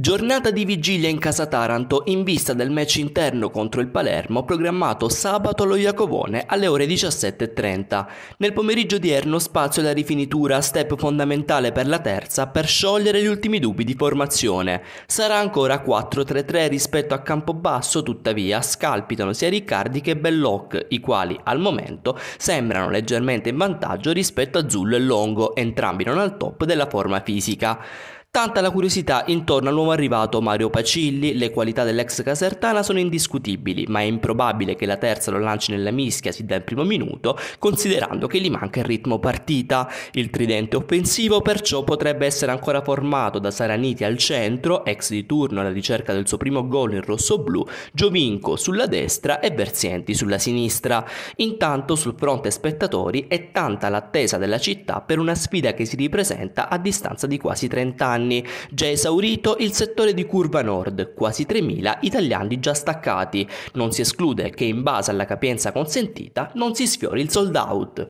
Giornata di vigilia in casa Taranto in vista del match interno contro il Palermo programmato sabato allo Iacovone alle ore 17.30. Nel pomeriggio odierno spazio alla rifinitura, step fondamentale per la terza per sciogliere gli ultimi dubbi di formazione. Sarà ancora 4-3-3 rispetto a Campobasso, tuttavia scalpitano sia Riccardi che Belloc, i quali al momento sembrano leggermente in vantaggio rispetto a Zullo e Longo, entrambi non al top della forma fisica. Tanta la curiosità intorno al nuovo arrivato Mario Pacilli, le qualità dell'ex casertana sono indiscutibili, ma è improbabile che la terza lo lanci nella mischia sin dal primo minuto, considerando che gli manca il ritmo partita. Il tridente offensivo perciò potrebbe essere ancora formato da Saraniti al centro, ex di turno alla ricerca del suo primo gol in rosso-blu, Giovinco sulla destra e Berzienti sulla sinistra. Intanto sul fronte spettatori è tanta l'attesa della città per una sfida che si ripresenta a distanza di quasi 30 anni anni, già esaurito il settore di Curva Nord, quasi 3.000 italiani già staccati. Non si esclude che in base alla capienza consentita non si sfiori il sold out.